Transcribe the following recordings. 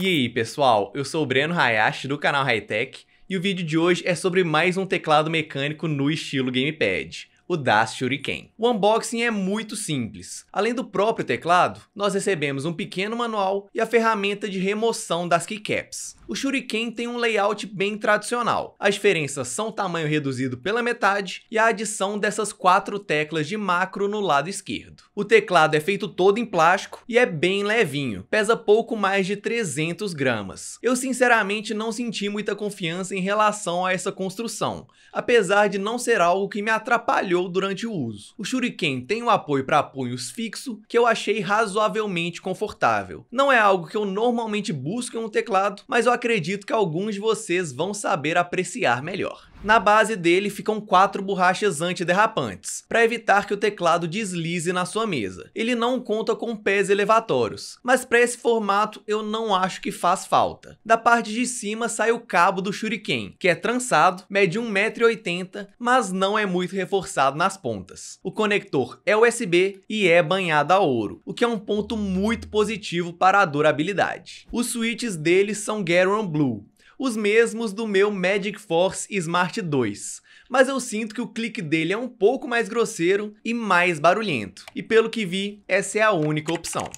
E aí pessoal, eu sou o Breno Hayashi do canal Hightech e o vídeo de hoje é sobre mais um teclado mecânico no estilo gamepad o Das Shuriken. O unboxing é muito simples. Além do próprio teclado, nós recebemos um pequeno manual e a ferramenta de remoção das keycaps o Shuriken tem um layout bem tradicional. As diferenças são tamanho reduzido pela metade e a adição dessas quatro teclas de macro no lado esquerdo. O teclado é feito todo em plástico e é bem levinho, pesa pouco mais de 300 gramas. Eu sinceramente não senti muita confiança em relação a essa construção, apesar de não ser algo que me atrapalhou durante o uso. O Shuriken tem um apoio para apoios fixo que eu achei razoavelmente confortável. Não é algo que eu normalmente busco em um teclado, mas eu acredito que alguns de vocês vão saber apreciar melhor. Na base dele ficam quatro borrachas antiderrapantes, para evitar que o teclado deslize na sua mesa. Ele não conta com pés elevatórios, mas para esse formato eu não acho que faz falta. Da parte de cima sai o cabo do shuriken, que é trançado, mede 1,80m, mas não é muito reforçado nas pontas. O conector é USB e é banhado a ouro, o que é um ponto muito positivo para a durabilidade. Os switches dele são Garon Blue, os mesmos do meu Magic Force Smart 2 mas eu sinto que o clique dele é um pouco mais grosseiro e mais barulhento. E pelo que vi, essa é a única opção.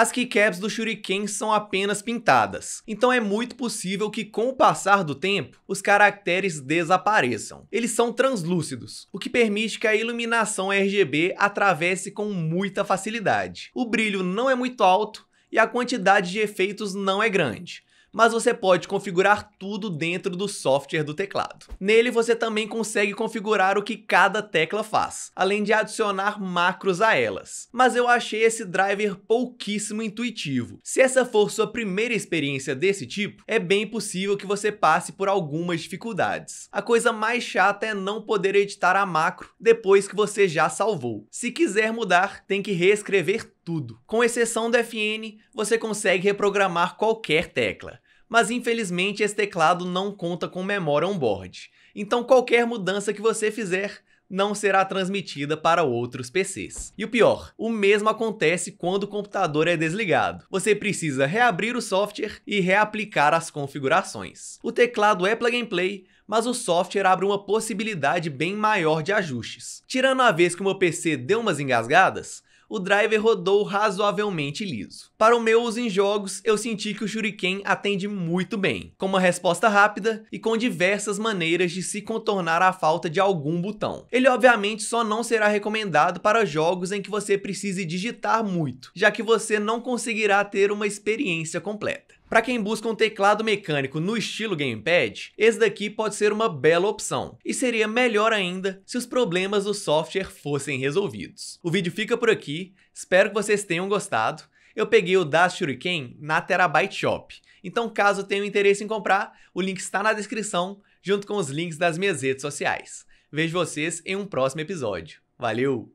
as keycaps do Shuriken são apenas pintadas, então é muito possível que com o passar do tempo, os caracteres desapareçam. Eles são translúcidos, o que permite que a iluminação RGB atravesse com muita facilidade. O brilho não é muito alto, e a quantidade de efeitos não é grande mas você pode configurar tudo dentro do software do teclado. Nele você também consegue configurar o que cada tecla faz, além de adicionar macros a elas. Mas eu achei esse driver pouquíssimo intuitivo. Se essa for sua primeira experiência desse tipo, é bem possível que você passe por algumas dificuldades. A coisa mais chata é não poder editar a macro depois que você já salvou. Se quiser mudar, tem que reescrever tudo. Com exceção do FN, você consegue reprogramar qualquer tecla, mas infelizmente esse teclado não conta com memória on-board, então qualquer mudança que você fizer não será transmitida para outros PCs. E o pior, o mesmo acontece quando o computador é desligado. Você precisa reabrir o software e reaplicar as configurações. O teclado é plug and play, mas o software abre uma possibilidade bem maior de ajustes. Tirando a vez que o meu PC deu umas engasgadas, o driver rodou razoavelmente liso. Para o meu uso em jogos, eu senti que o Shuriken atende muito bem, com uma resposta rápida e com diversas maneiras de se contornar a falta de algum botão. Ele obviamente só não será recomendado para jogos em que você precise digitar muito, já que você não conseguirá ter uma experiência completa. Para quem busca um teclado mecânico no estilo gamepad, esse daqui pode ser uma bela opção, e seria melhor ainda se os problemas do software fossem resolvidos. O vídeo fica por aqui, espero que vocês tenham gostado. Eu peguei o Dash Shuriken na Terabyte Shop, então caso tenham interesse em comprar, o link está na descrição, junto com os links das minhas redes sociais. Vejo vocês em um próximo episódio. Valeu!